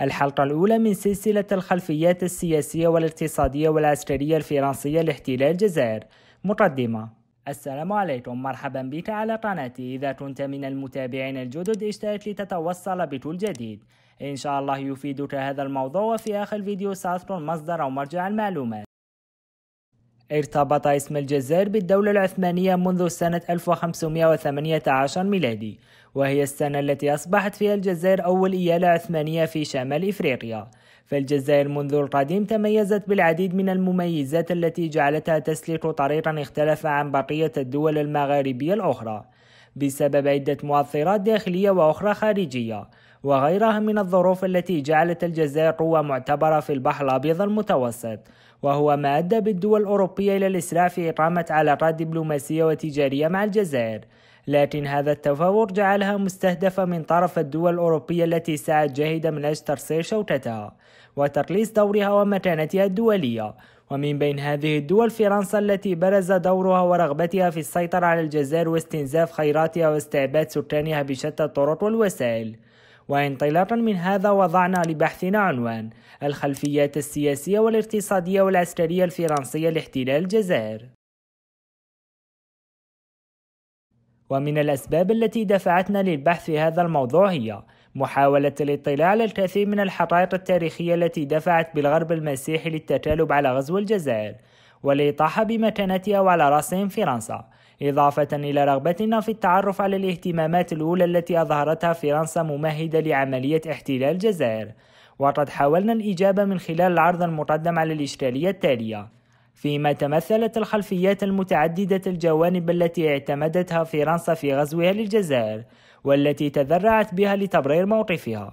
الحلقة الأولى من سلسلة الخلفيات السياسية والاقتصادية والعسكرية الفرنسية لاحتلال الجزائر مقدمة السلام عليكم مرحبا بك على قناتي إذا كنت من المتابعين الجدد اشترك لتتوصل بكل جديد إن شاء الله يفيدك هذا الموضوع وفي آخر الفيديو سأذكر مصدر أو مرجع المعلومات ارتبط اسم الجزائر بالدولة العثمانية منذ سنة 1518 ميلادي وهي السنة التي أصبحت فيها الجزائر أول إيالة عثمانية في شمال إفريقيا فالجزائر منذ القديم تميزت بالعديد من المميزات التي جعلتها تسلك طريقا اختلف عن بقية الدول المغاربية الأخرى بسبب عدة مؤثرات داخلية وأخرى خارجية وغيرها من الظروف التي جعلت الجزائر قوة معتبرة في البحر الأبيض المتوسط وهو ما أدى بالدول الأوروبية إلى الإسراع في إقامة علاقات دبلوماسية وتجارية مع الجزائر لكن هذا التفور جعلها مستهدفة من طرف الدول الأوروبية التي سعت جاهدة من أجل ترسيخ شوكتها وتقليص دورها ومكانتها الدولية ومن بين هذه الدول فرنسا التي برز دورها ورغبتها في السيطرة على الجزائر واستنزاف خيراتها واستعباد سكانها بشتى الطرق والوسائل وانطلاقا من هذا وضعنا لبحثنا عنوان الخلفيات السياسية والاقتصادية والعسكرية الفرنسية لاحتلال الجزائر ومن الأسباب التي دفعتنا للبحث في هذا الموضوع هي محاولة الاطلاع على الكثير من الحقائق التاريخية التي دفعت بالغرب المسيحي للتكالب على غزو الجزائر والإطاحة بمكانتها وعلى رأسهم فرنسا إضافة إلى رغبتنا في التعرف على الاهتمامات الأولى التي أظهرتها فرنسا ممهدة لعملية احتلال الجزائر وقد حاولنا الإجابة من خلال العرض المقدم على الإشكالية التالية فيما تمثلت الخلفيات المتعددة الجوانب التي اعتمدتها فرنسا في غزوها للجزائر والتي تذرعت بها لتبرير موقفها